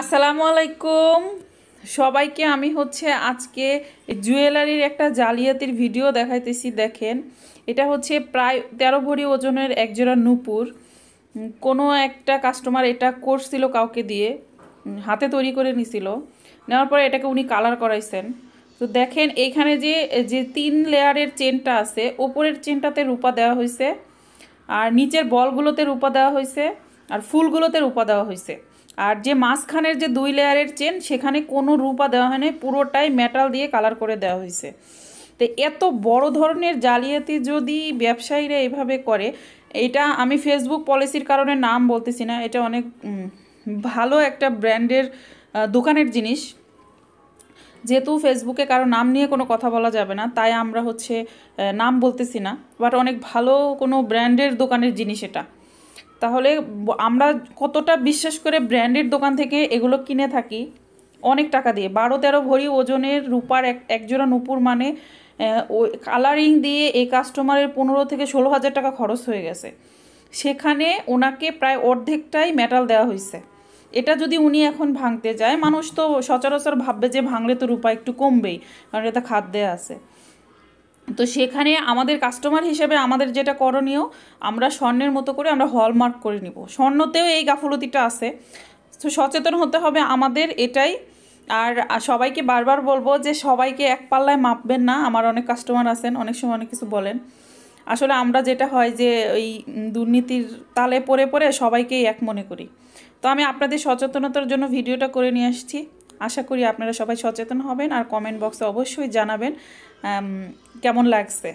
আসসালামু আলাইকুম সবাইকে আমি হচ্ছে আজকে জুয়েলারির একটা জালিয়াতির ভিডিও দেখাইতেছি দেখেন এটা হচ্ছে প্রায় তেরো ভরি ওজনের একজোড়া নূপুর কোনো একটা কাস্টমার এটা করছিল কাউকে দিয়ে হাতে তৈরি করে নিছিল নেওয়ার পরে এটাকে উনি কালার করাইছেন তো দেখেন এইখানে যে যে তিন লেয়ারের চেনটা আছে ওপরের চেনটাতে রূপা দেওয়া হয়েছে আর নিচের বলগুলোতে রূপা দেওয়া হয়েছে আর ফুলগুলোতে রূপা দেওয়া হয়েছে আর যে মাঝখানের যে দুই লেয়ারের চেন সেখানে কোনো রূপা দেওয়া হয়নি পুরোটাই মেটাল দিয়ে কালার করে দেওয়া হয়েছে তো এত বড় ধরনের জালিয়াতি যদি ব্যবসায়ীরা এভাবে করে এটা আমি ফেসবুক পলিসির কারণে নাম বলতেছি না এটা অনেক ভালো একটা ব্র্যান্ডের দোকানের জিনিস যেহেতু ফেসবুকে কারো নাম নিয়ে কোনো কথা বলা যাবে না তাই আমরা হচ্ছে নাম বলতেছি না বাট অনেক ভালো কোনো ব্র্যান্ডের দোকানের জিনিস এটা তাহলে আমরা কতটা বিশ্বাস করে ব্র্যান্ডের দোকান থেকে এগুলো কিনে থাকি অনেক টাকা দিয়ে বারো তেরো ভরি ওজনের রূপার এক একজোড়া নুপুর মানে কালারিং দিয়ে এই কাস্টমারের পনেরো থেকে ষোলো হাজার টাকা খরচ হয়ে গেছে সেখানে ওনাকে প্রায় অর্ধেকটাই মেটাল দেওয়া হয়েছে এটা যদি উনি এখন ভাঙতে যায় মানুষ তো সচরাচর ভাববে যে ভাঙলে তো রূপা একটু কমবেই কারণ এটা খাদ্যে আছে তো সেখানে আমাদের কাস্টমার হিসেবে আমাদের যেটা করণীয় আমরা স্বর্ণের মতো করে আমরা হলমার্ক করে নিব স্বর্ণতেও এই গাফলতিটা আছে তো সচেতন হতে হবে আমাদের এটাই আর সবাইকে বারবার বলবো যে সবাইকে এক পাল্লায় মাপবেন না আমার অনেক কাস্টমার আছেন অনেক সময় অনেক কিছু বলেন আসলে আমরা যেটা হয় যে ওই দুর্নীতির তালে পড়ে পড়ে সবাইকেই এক মনে করি তো আমি আপনাদের সচেতনতার জন্য ভিডিওটা করে নিয়ে আসছি আশা করি আপনারা সবাই সচেতন হবেন আর কমেন্ট বক্সে অবশ্যই জানাবেন কেমন লাগছে